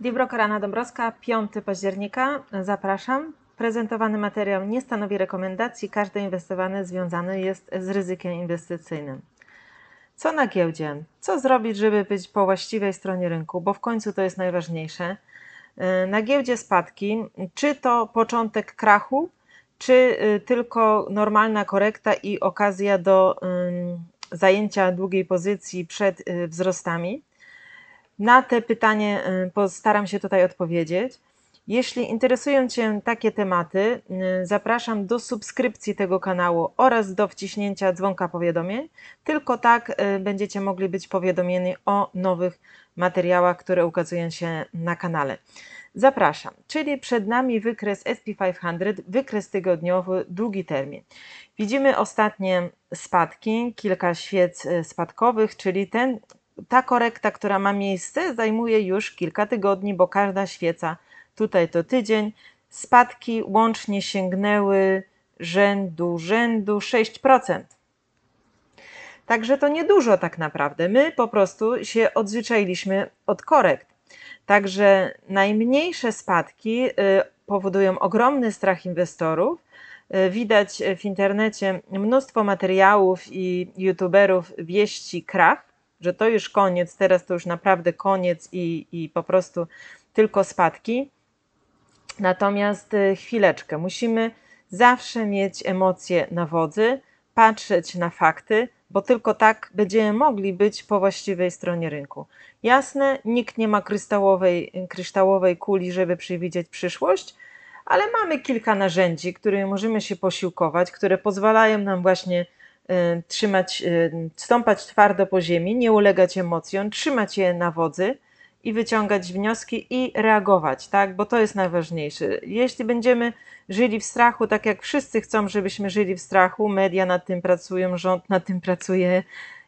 Libro Karana Dąbrowska, 5 października. Zapraszam. Prezentowany materiał nie stanowi rekomendacji. Każdy inwestowany związany jest z ryzykiem inwestycyjnym. Co na giełdzie? Co zrobić, żeby być po właściwej stronie rynku? Bo w końcu to jest najważniejsze. Y, na giełdzie spadki, czy to początek krachu, czy y, tylko normalna korekta i okazja do zajęcia długiej pozycji przed y, wzrostami? Na te pytanie y, postaram się tutaj odpowiedzieć. Jeśli interesują Cię takie tematy, y, zapraszam do subskrypcji tego kanału oraz do wciśnięcia dzwonka powiadomień. Tylko tak y, będziecie mogli być powiadomieni o nowych materiałach, które ukazują się na kanale. Zapraszam, czyli przed nami wykres SP500, wykres tygodniowy, długi termin. Widzimy ostatnie spadki, kilka świec spadkowych, czyli ten ta korekta, która ma miejsce, zajmuje już kilka tygodni, bo każda świeca tutaj to tydzień. Spadki łącznie sięgnęły rzędu, rzędu 6%. Także to niedużo tak naprawdę. My po prostu się odzwyczailiśmy od korekt. Także najmniejsze spadki y, powodują ogromny strach inwestorów. Y, widać w internecie mnóstwo materiałów i youtuberów wieści krach, że to już koniec, teraz to już naprawdę koniec i, i po prostu tylko spadki. Natomiast y, chwileczkę, musimy zawsze mieć emocje na wodzy, patrzeć na fakty, bo tylko tak będziemy mogli być po właściwej stronie rynku. Jasne, nikt nie ma kryształowej, kryształowej kuli, żeby przewidzieć przyszłość, ale mamy kilka narzędzi, którymi możemy się posiłkować, które pozwalają nam właśnie Y, trzymać, y, stąpać twardo po ziemi, nie ulegać emocjom, trzymać je na wodzy i wyciągać wnioski i reagować, tak? Bo to jest najważniejsze. Jeśli będziemy żyli w strachu, tak jak wszyscy chcą, żebyśmy żyli w strachu, media nad tym pracują, rząd nad tym pracuje,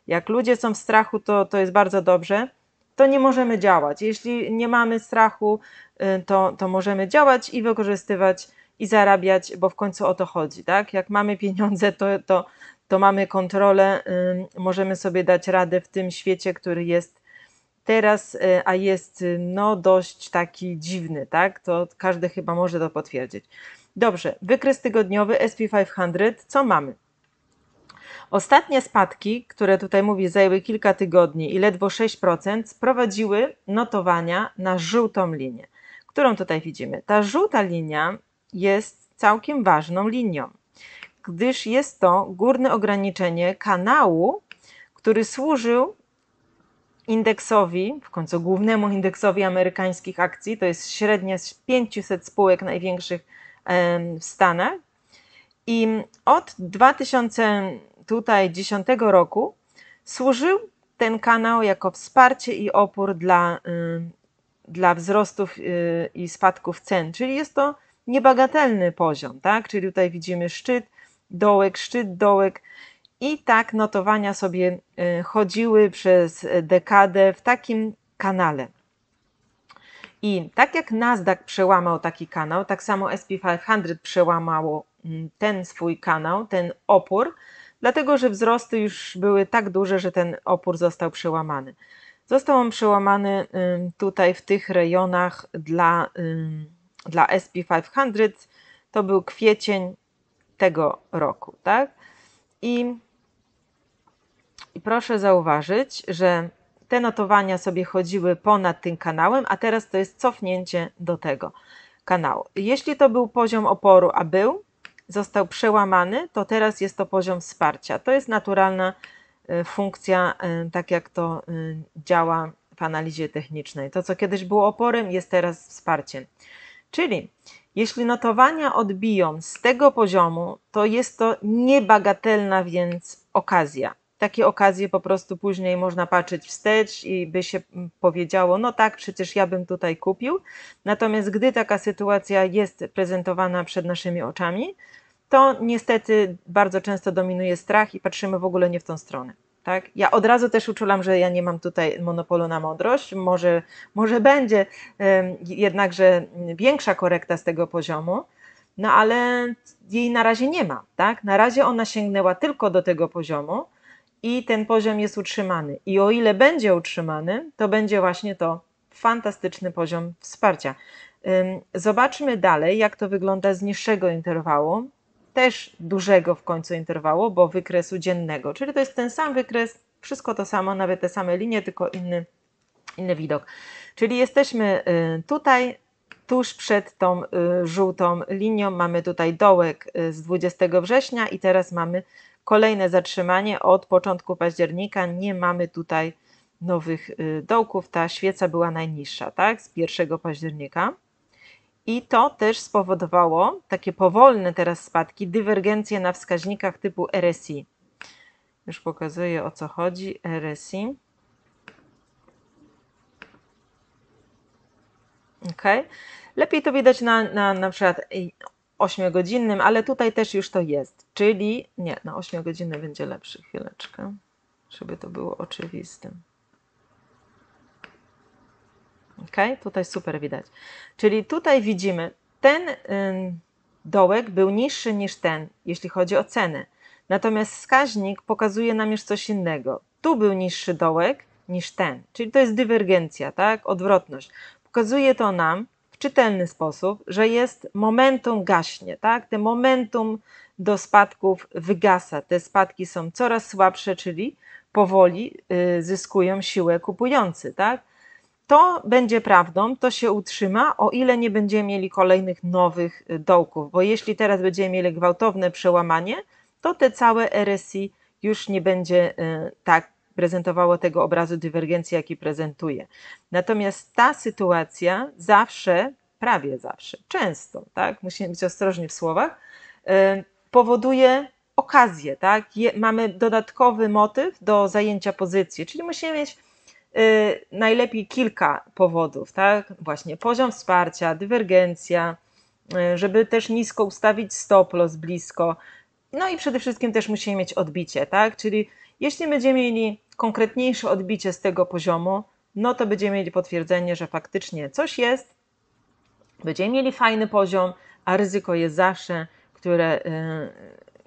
jak ludzie są w strachu, to, to jest bardzo dobrze, to nie możemy działać. Jeśli nie mamy strachu, y, to, to możemy działać i wykorzystywać i zarabiać, bo w końcu o to chodzi, tak? Jak mamy pieniądze, to, to, to mamy kontrolę, możemy sobie dać radę w tym świecie, który jest teraz, y, a jest y, no dość taki dziwny, tak? To każdy chyba może to potwierdzić. Dobrze, wykres tygodniowy SP500, co mamy? Ostatnie spadki, które tutaj mówię, zajęły kilka tygodni i ledwo 6%, sprowadziły notowania na żółtą linię, którą tutaj widzimy. Ta żółta linia jest całkiem ważną linią gdyż jest to górne ograniczenie kanału, który służył indeksowi, w końcu głównemu indeksowi amerykańskich akcji, to jest średnia z 500 spółek największych w Stanach. I od 2010 roku służył ten kanał jako wsparcie i opór dla, dla wzrostów y, i spadków cen, czyli jest to niebagatelny poziom, tak? Czyli tutaj widzimy szczyt dołek, szczyt, dołek. I tak notowania sobie y, chodziły przez dekadę w takim kanale. I tak jak Nasdaq przełamał taki kanał, tak samo SP500 przełamało mm, ten swój kanał, ten opór, dlatego że wzrosty już były tak duże, że ten opór został przełamany. Został on przełamany tutaj w tych rejonach dla, dla SP500. To był kwiecień tego roku, tak? I, I proszę zauważyć, że te notowania sobie chodziły ponad tym kanałem, a teraz to jest cofnięcie do tego kanału. Jeśli to był poziom oporu, a był, został przełamany, to teraz jest to poziom wsparcia. To jest naturalna y, funkcja, y, tak jak to y, działa w analizie technicznej. To, co kiedyś było oporem, jest teraz wsparciem. Czyli jeśli notowania odbiją z tego poziomu, to jest to niebagatelna więc okazja. Takie okazje po prostu później można patrzeć wstecz i by się powiedziało, no tak, przecież ja bym tutaj kupił. Natomiast gdy taka sytuacja jest prezentowana przed naszymi oczami, to niestety bardzo często dominuje strach i patrzymy w ogóle nie w tą stronę. Tak? Ja od razu też uczulam, że ja nie mam tutaj monopolu na mądrość. Może, może będzie jednakże większa korekta z tego poziomu, no ale jej na razie nie ma. Tak? Na razie ona sięgnęła tylko do tego poziomu i ten poziom jest utrzymany. I o ile będzie utrzymany, to będzie właśnie to fantastyczny poziom wsparcia. Zobaczmy dalej, jak to wygląda z niższego interwału, też dużego w końcu interwału, bo wykresu dziennego, czyli to jest ten sam wykres, wszystko to samo, nawet te same linie, tylko inny, inny widok. Czyli jesteśmy y, tutaj, tuż przed tą y, żółtą linią, mamy tutaj dołek y, z 20 września i teraz mamy kolejne zatrzymanie od początku października, nie mamy tutaj nowych dołków, ta świeca była najniższa, tak, z 1 października. I to też spowodowało takie powolne teraz spadki, dywergencje na wskaźnikach typu RSI. Już pokazuję o co chodzi. RSI. Ok. Lepiej to widać na, na, na przykład 8-godzinnym, ale tutaj też już to jest. Czyli nie, na 8 będzie lepszy chwileczkę, żeby to było oczywistym. Tutaj super widać. Czyli tutaj widzimy, ten dołek był niższy niż ten, jeśli chodzi o ceny. Natomiast wskaźnik pokazuje nam już coś innego. Tu był niższy dołek niż ten, czyli to jest dywergencja, tak? odwrotność. Pokazuje to nam w czytelny sposób, że jest momentum gaśnie, tak? Te momentum do spadków wygasa. Te spadki są coraz słabsze, czyli powoli y, zyskują siłę kupujący, tak? to będzie prawdą, to się utrzyma, o ile nie będziemy mieli kolejnych nowych y, dołków, bo jeśli teraz będziemy mieli gwałtowne przełamanie, to te całe RSI już nie będzie y, tak prezentowało tego obrazu dywergencji, jaki prezentuje. Natomiast ta sytuacja zawsze, prawie zawsze, często, tak, musimy być ostrożni w słowach, y, powoduje okazję, tak, mamy dodatkowy motyw do zajęcia pozycji, czyli musimy mieć Y, najlepiej kilka powodów, tak? Właśnie poziom wsparcia, dywergencja, y, żeby też nisko ustawić stop loss blisko. No i przede wszystkim też musimy mieć odbicie, tak? Czyli jeśli będziemy mieli konkretniejsze odbicie z tego poziomu, no to będziemy mieli potwierdzenie, że faktycznie coś jest, będziemy mieli fajny poziom, a ryzyko jest zawsze, które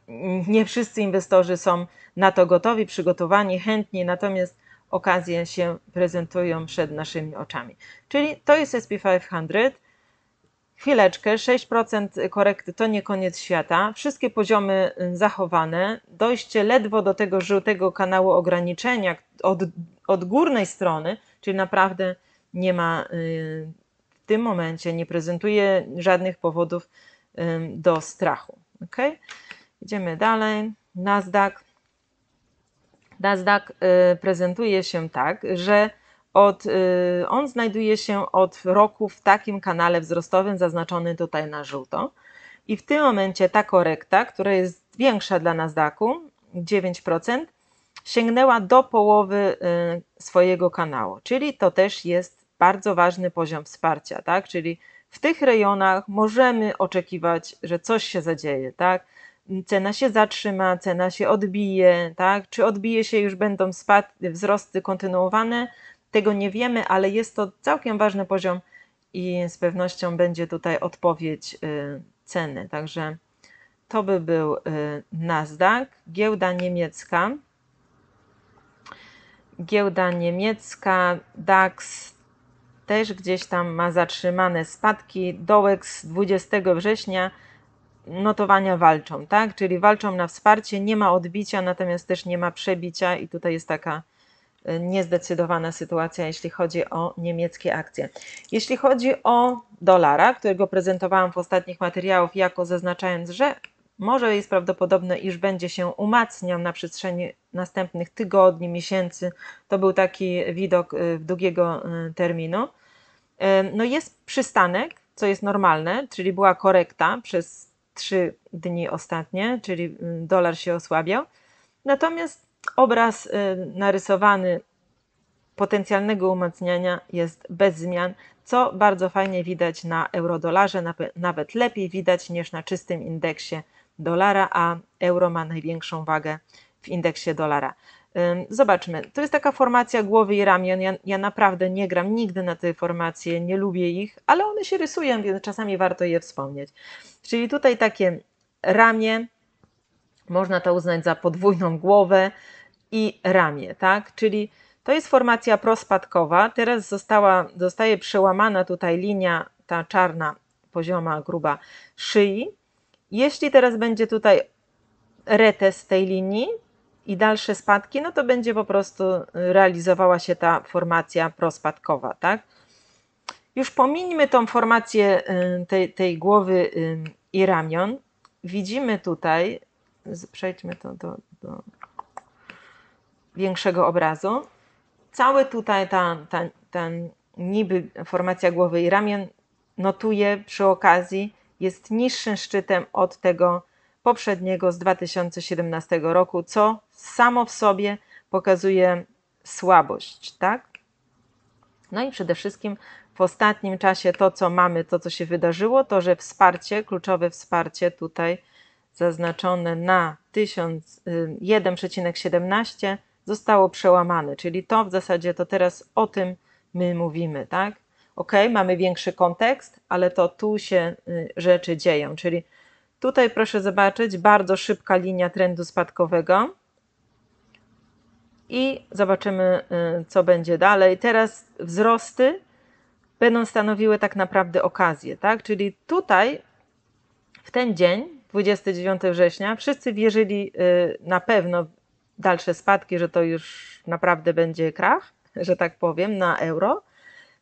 y, nie wszyscy inwestorzy są na to gotowi, przygotowani, chętni, natomiast okazje się prezentują przed naszymi oczami. Czyli to jest SP 500. Chwileczkę, 6% korekty to nie koniec świata, wszystkie poziomy y, zachowane, dojście ledwo do tego żółtego kanału ograniczenia od, od górnej strony, czyli naprawdę nie ma y, w tym momencie, nie prezentuje żadnych powodów do strachu. Okay? Idziemy dalej. Nasdaq Nasdaq y, prezentuje się tak, że od, y, on znajduje się od roku w takim kanale wzrostowym zaznaczony tutaj na żółto. I w tym momencie ta korekta, która jest większa dla Nasdaqu, 9%, sięgnęła do połowy y, swojego kanału, czyli to też jest bardzo ważny poziom wsparcia, tak? Czyli w tych rejonach możemy oczekiwać, że coś się zadzieje, tak? cena się zatrzyma, cena się odbije, tak? Czy odbije się, już będą spad wzrosty kontynuowane, tego nie wiemy, ale jest to całkiem ważny poziom i z pewnością będzie tutaj odpowiedź y, ceny. Także to by był y, Nasdaq, giełda niemiecka. Giełda niemiecka, DAX też gdzieś tam ma zatrzymane spadki. Dołek z 20 września notowania walczą, tak? Czyli walczą na wsparcie, nie ma odbicia, natomiast też nie ma przebicia i tutaj jest taka e, niezdecydowana sytuacja, jeśli chodzi o niemieckie akcje. Jeśli chodzi o dolara, którego prezentowałam w ostatnich materiałach, jako zaznaczając, że może jest prawdopodobne, iż będzie się umacniał na przestrzeni następnych tygodni, miesięcy. To był taki widok e, długiego e, terminu. No jest przystanek, co jest normalne, czyli była korekta przez trzy dni ostatnie, czyli mm, dolar się osłabiał. Natomiast obraz y, narysowany potencjalnego umacniania jest bez zmian, co bardzo fajnie widać na eurodolarze, nawet lepiej widać niż na czystym indeksie dolara, a euro ma największą wagę w indeksie dolara. Zobaczmy, to jest taka formacja głowy i ramion. Ja, ja, naprawdę nie gram nigdy na te formacje, nie lubię ich, ale one się rysują, więc czasami warto je wspomnieć. Czyli tutaj takie ramię, można to uznać za podwójną głowę i ramię, tak? Czyli to jest formacja prospadkowa. Teraz została, zostaje przełamana tutaj linia ta czarna, pozioma, gruba szyi. Jeśli teraz będzie tutaj retest tej linii, i dalsze spadki, no to będzie po prostu y, realizowała się ta formacja prospadkowa, tak? Już pomińmy tą formację y, tej, tej głowy y, i ramion. Widzimy tutaj, przejdźmy to do, do większego obrazu. Cały tutaj ta, ta, ta niby formacja głowy i ramion notuje przy okazji, jest niższym szczytem od tego poprzedniego z 2017 roku, co samo w sobie pokazuje słabość, tak? No i przede wszystkim w ostatnim czasie to, co mamy, to, co się wydarzyło, to, że wsparcie, kluczowe wsparcie tutaj zaznaczone na 1,17 y, zostało przełamane, czyli to w zasadzie to teraz o tym my mówimy, tak? Ok, mamy większy kontekst, ale to tu się y, rzeczy dzieją, czyli Tutaj proszę zobaczyć, bardzo szybka linia trendu spadkowego. I zobaczymy, y, co będzie dalej. Teraz wzrosty będą stanowiły tak naprawdę okazję, tak? Czyli tutaj w ten dzień, 29 września, wszyscy wierzyli y, na pewno w dalsze spadki, że to już naprawdę będzie krach, że tak powiem, na euro.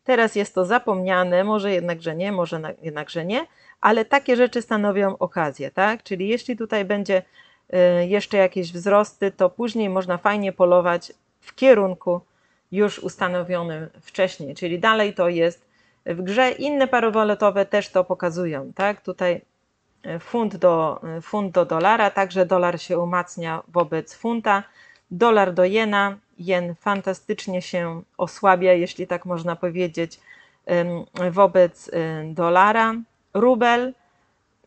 Teraz jest to zapomniane, może jednakże nie, może na, jednakże nie, ale takie rzeczy stanowią okazję, tak? Czyli jeśli tutaj będzie y, jeszcze jakieś wzrosty, to później można fajnie polować w kierunku już ustanowionym wcześniej, czyli dalej to jest w grze. Inne parowoletowe też to pokazują, tak? Tutaj y, funt do, y, funt do dolara, także dolar się umacnia wobec funta, dolar do jena, jen fantastycznie się osłabia, jeśli tak można powiedzieć, wobec y, dolara. Rubel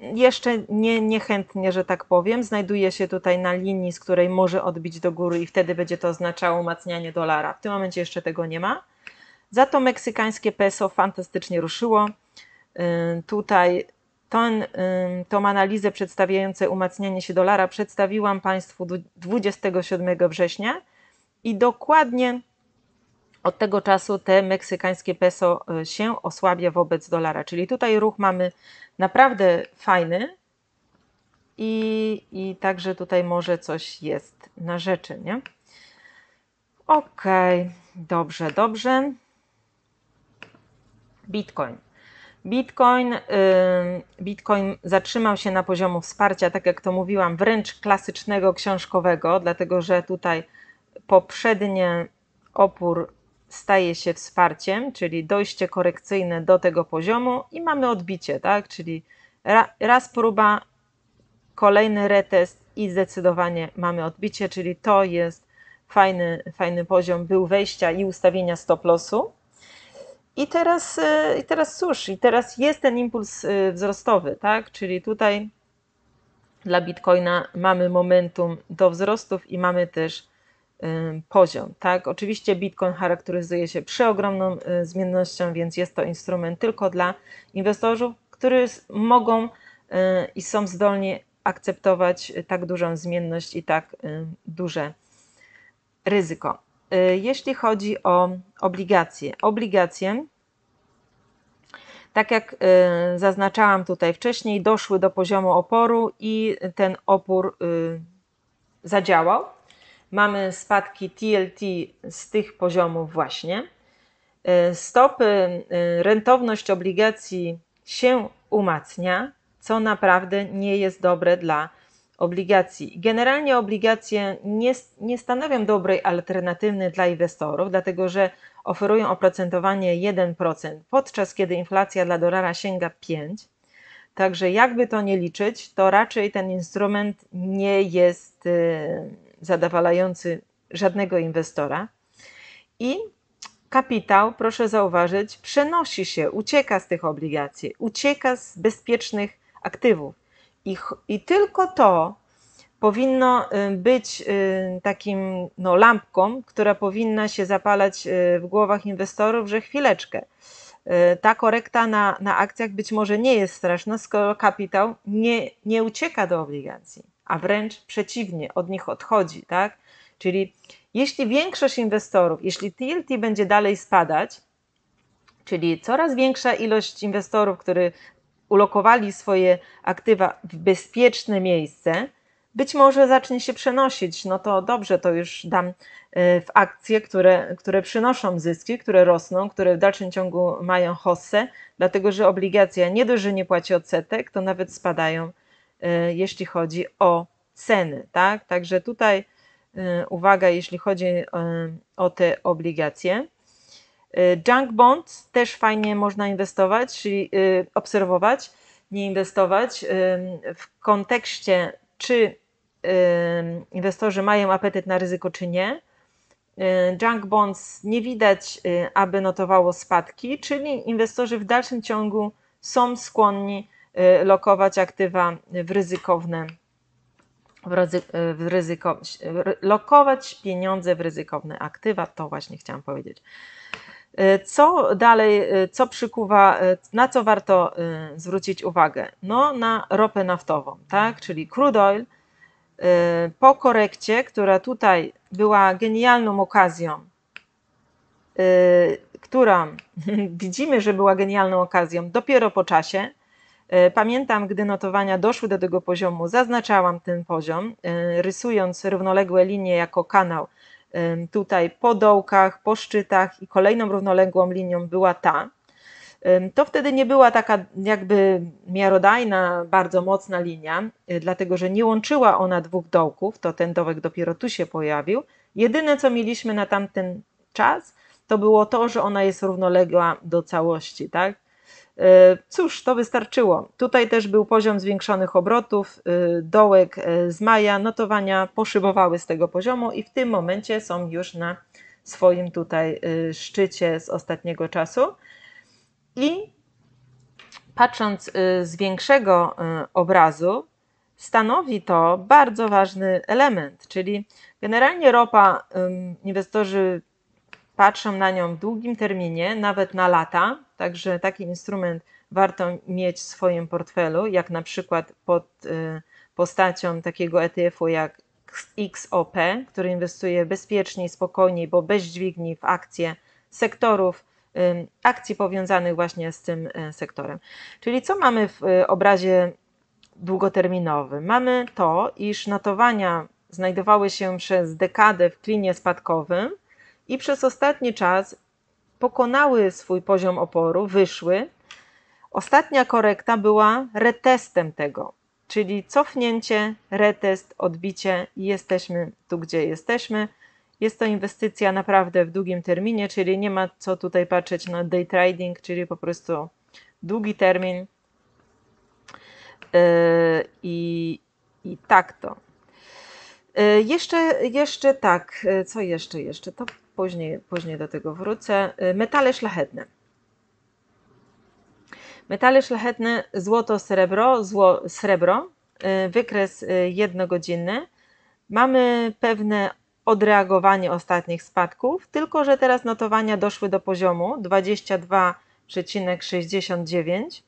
jeszcze nie, niechętnie, że tak powiem, znajduje się tutaj na linii, z której może odbić do góry i wtedy będzie to oznaczało umacnianie dolara. W tym momencie jeszcze tego nie ma. Za to meksykańskie peso fantastycznie ruszyło. Y, tutaj ten, y, tą analizę przedstawiającą umacnianie się dolara przedstawiłam Państwu 27 września. I dokładnie od tego czasu te meksykańskie peso e, się osłabia wobec dolara. Czyli tutaj ruch mamy naprawdę fajny i, i także tutaj może coś jest na rzeczy, nie? Okej, okay. dobrze, dobrze. Bitcoin. Bitcoin, Bitcoin zatrzymał się na poziomu wsparcia, tak jak to mówiłam, wręcz klasycznego, książkowego, dlatego że tutaj poprzedni opór staje się wsparciem, czyli dojście korekcyjne do tego poziomu i mamy odbicie, tak? czyli raz próba, kolejny retest i zdecydowanie mamy odbicie, czyli to jest fajny, fajny poziom był wejścia i ustawienia stop lossu. I teraz, y, I teraz cóż, i teraz jest ten impuls y, wzrostowy, tak? Czyli tutaj dla Bitcoina mamy momentum do wzrostów i mamy też poziom. Tak? Oczywiście Bitcoin charakteryzuje się przeogromną y, zmiennością, więc jest to instrument tylko dla inwestorów, którzy mogą y, i są zdolni akceptować y, tak dużą zmienność i tak duże ryzyko. Jeśli chodzi o obligacje, obligacje, tak jak zaznaczałam tutaj wcześniej, doszły do poziomu oporu i ten opór zadziałał mamy spadki TLT z tych poziomów właśnie. Y, stopy, y, rentowność obligacji się umacnia, co naprawdę nie jest dobre dla obligacji. Generalnie obligacje nie, nie stanowią dobrej alternatywy dla inwestorów, dlatego że oferują oprocentowanie 1%, podczas kiedy inflacja dla dolara sięga 5%. Także jakby to nie liczyć, to raczej ten instrument nie jest y, zadowalający żadnego inwestora. I kapitał, proszę zauważyć, przenosi się, ucieka z tych obligacji, ucieka z bezpiecznych aktywów. I, i tylko to powinno y, być y, takim no, lampką, która powinna się zapalać y, w głowach inwestorów, że chwileczkę. Ta korekta na, na akcjach być może nie jest straszna, skoro kapitał nie, nie ucieka do obligacji a wręcz przeciwnie, od nich odchodzi, tak? Czyli jeśli większość inwestorów, jeśli TLT będzie dalej spadać, czyli coraz większa ilość inwestorów, którzy ulokowali swoje aktywa w bezpieczne miejsce, być może zacznie się przenosić, no to dobrze, to już dam e, w akcje, które, które przynoszą zyski, które rosną, które w dalszym ciągu mają hossę, dlatego że obligacja nie dość, że nie płaci odsetek, to nawet spadają Y, jeśli chodzi o ceny, tak? Także tutaj y, uwaga, jeśli chodzi y, o te obligacje. Junk bonds też fajnie można inwestować, czyli obserwować, nie inwestować w kontekście, czy inwestorzy mają apetyt na ryzyko, czy nie. Junk bonds nie widać, aby notowało spadki, czyli inwestorzy w dalszym ciągu są skłonni Y, lokować aktywa w ryzykowne, w y, w ryzyko, lokować pieniądze w ryzykowne aktywa, to właśnie chciałam powiedzieć. Y, co dalej, co przykuwa, na co warto zwrócić uwagę? No, na ropę naftową, tak? Czyli crude oil po korekcie, która tutaj była genialną okazją, która widzimy, że była genialną okazją dopiero po czasie, E, pamiętam, gdy notowania doszły do tego poziomu, zaznaczałam ten poziom, e, rysując równoległe linie jako kanał. E, tutaj po dołkach, po szczytach i kolejną równoległą linią była ta. To wtedy nie była taka jakby miarodajna, bardzo mocna linia, dlatego że nie łączyła ona dwóch dołków, to ten dołek dopiero tu się pojawił. Jedyne co mieliśmy na tamten czas, to było to, że ona jest równoległa do całości, tak? E, cóż, to wystarczyło. Tutaj też był poziom zwiększonych obrotów, e, dołek e, z maja, notowania poszybowały z tego poziomu i w tym momencie są już na swoim tutaj szczycie z ostatniego czasu. I patrząc z większego obrazu, stanowi to bardzo ważny element, czyli generalnie ropa inwestorzy patrzą na nią w długim terminie, nawet na lata, także taki instrument warto mieć w swoim portfelu, jak na przykład pod y, postacią takiego ETF-u jak XOP, który inwestuje bezpieczniej, spokojniej, bo bez dźwigni w akcje sektorów, akcji powiązanych właśnie z tym y, sektorem. Czyli co mamy w y, obrazie długoterminowym? Mamy to, iż notowania znajdowały się przez dekadę w klinie spadkowym, i przez ostatni czas pokonały swój poziom oporu, wyszły. Ostatnia korekta była retestem tego, czyli cofnięcie, retest, odbicie i jesteśmy tu, gdzie jesteśmy. Jest to inwestycja naprawdę w długim terminie, czyli nie ma co tutaj patrzeć na day trading, czyli po prostu długi termin. Yy, I, i tak to. Yy, jeszcze, jeszcze tak, yy, co jeszcze, jeszcze, to później, później do tego wrócę. Y, metale szlachetne. Metale szlachetne, złoto, srebro, zło, srebro, y, wykres y, jednogodzinny. Mamy pewne odreagowanie ostatnich spadków, tylko że teraz notowania doszły do poziomu 22,69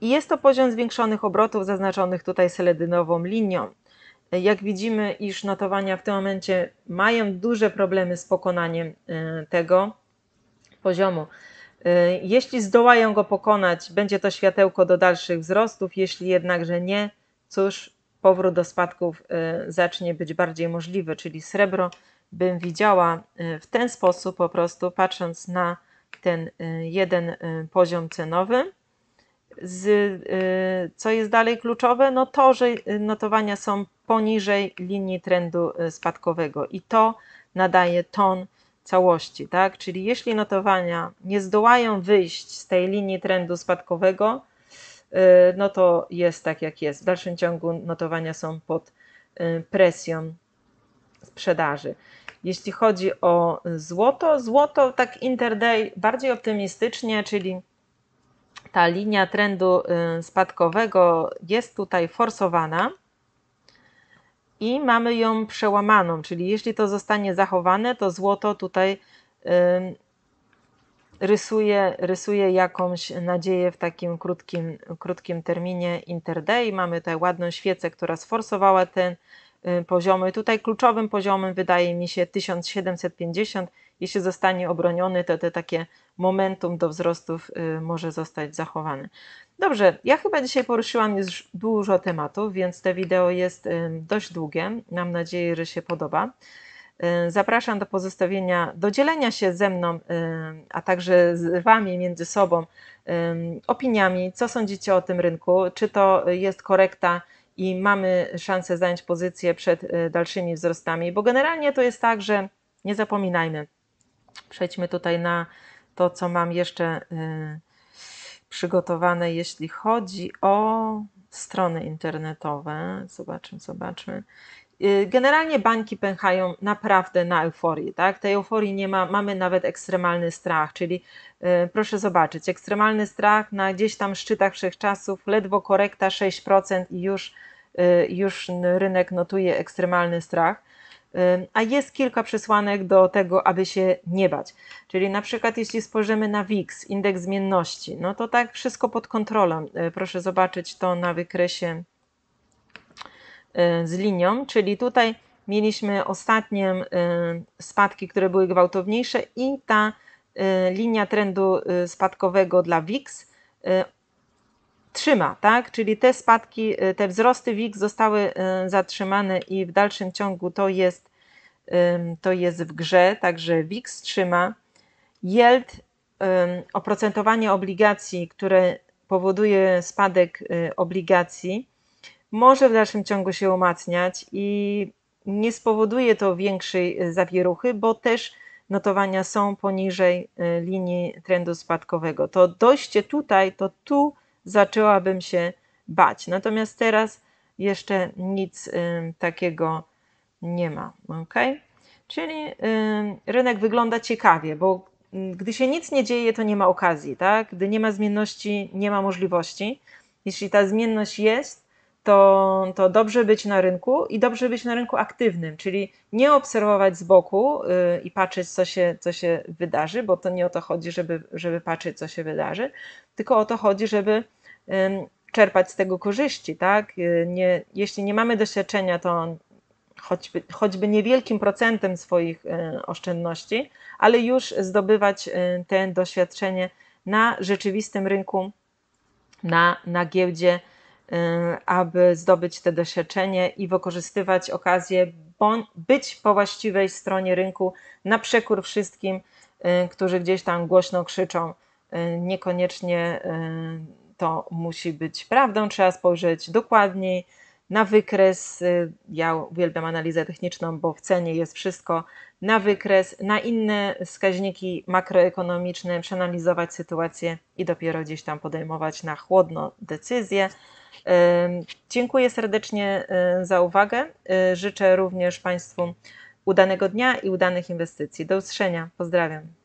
i jest to poziom zwiększonych obrotów zaznaczonych tutaj seledynową linią. Jak widzimy, iż notowania w tym momencie mają duże problemy z pokonaniem y, tego poziomu. Y, jeśli zdołają go pokonać, będzie to światełko do dalszych wzrostów, jeśli jednakże nie, cóż, powrót do spadków y, zacznie być bardziej możliwy, czyli srebro bym widziała w ten sposób, po prostu patrząc na ten jeden poziom cenowy. Z, y, co jest dalej kluczowe? No to, że y, notowania są poniżej linii trendu y, spadkowego i to nadaje ton całości, tak? Czyli jeśli notowania nie zdołają wyjść z tej linii trendu spadkowego, no to jest tak jak jest. W dalszym ciągu notowania są pod presją sprzedaży. Jeśli chodzi o złoto, złoto tak interday bardziej optymistycznie, czyli ta linia trendu y, spadkowego jest tutaj forsowana i mamy ją przełamaną, czyli jeśli to zostanie zachowane, to złoto tutaj y, rysuje, rysuje jakąś nadzieję w takim krótkim, krótkim terminie interday. Mamy tutaj ładną świecę, która sforsowała ten y, poziomy. Tutaj kluczowym poziomem wydaje mi się 1750 jeśli zostanie obroniony, to te takie momentum do wzrostów y, może zostać zachowane. Dobrze, ja chyba dzisiaj poruszyłam już dużo tematów, więc to wideo jest y, dość długie. Mam nadzieję, że się podoba. Y, zapraszam do pozostawienia, do dzielenia się ze mną, a także z Wami między sobą opiniami, co sądzicie o tym rynku, czy to jest korekta i mamy szansę zająć pozycję przed dalszymi wzrostami, bo generalnie to jest tak, że nie zapominajmy, Przejdźmy tutaj na to, co mam jeszcze y, przygotowane, jeśli chodzi o strony internetowe. Zobaczmy, zobaczmy. Y, generalnie bańki pęchają naprawdę na euforii, tak? Tej euforii nie ma, mamy nawet ekstremalny strach, czyli yy, proszę zobaczyć, ekstremalny strach na gdzieś tam szczytach wszechczasów, ledwo korekta 6% i już, yy, już rynek notuje ekstremalny strach a jest kilka przesłanek do tego, aby się nie bać. Czyli na przykład jeśli spojrzymy na WIX, indeks zmienności, no to tak wszystko pod kontrolą. Y, proszę zobaczyć to na wykresie y, z linią, czyli tutaj mieliśmy ostatnie y, spadki, które były gwałtowniejsze i ta linia trendu spadkowego dla WIX trzyma, tak? Czyli te spadki, y, te wzrosty WIG zostały y, zatrzymane i w dalszym ciągu to jest, to jest w grze, także WIG trzyma. Yield, oprocentowanie obligacji, które powoduje spadek y, obligacji, może w dalszym ciągu się umacniać i nie spowoduje to większej zawieruchy, bo też notowania są poniżej linii trendu spadkowego. To dojście tutaj, to tu zaczęłabym się bać. Natomiast teraz jeszcze nic takiego nie ma. ok? Czyli rynek wygląda ciekawie, bo gdy się nic nie dzieje, to nie ma okazji, tak? Gdy nie ma zmienności, nie ma możliwości. Jeśli ta zmienność jest, to, to dobrze być na rynku i dobrze być na rynku aktywnym, czyli nie obserwować z boku y, i patrzeć, co się, co się wydarzy, bo to nie o to chodzi, żeby, żeby patrzeć, co się wydarzy, tylko o to chodzi, żeby czerpać z tego korzyści, tak? Y, nie, jeśli nie mamy doświadczenia, to choćby, choćby niewielkim procentem swoich y, oszczędności, ale już zdobywać te doświadczenie na rzeczywistym rynku, na, na giełdzie Y, aby zdobyć te doświadczenie i wykorzystywać okazję, być po właściwej stronie rynku na przekór wszystkim, y, którzy gdzieś tam głośno krzyczą. Y, niekoniecznie to musi być prawdą, trzeba spojrzeć dokładniej, na wykres. Y, ja uwielbiam analizę techniczną, bo w cenie jest wszystko na wykres, na inne wskaźniki makroekonomiczne, przeanalizować sytuację i dopiero gdzieś tam podejmować na chłodno decyzje. Dziękuję serdecznie y, za uwagę. Y, życzę również Państwu udanego dnia i udanych inwestycji. Do usłyszenia. Pozdrawiam.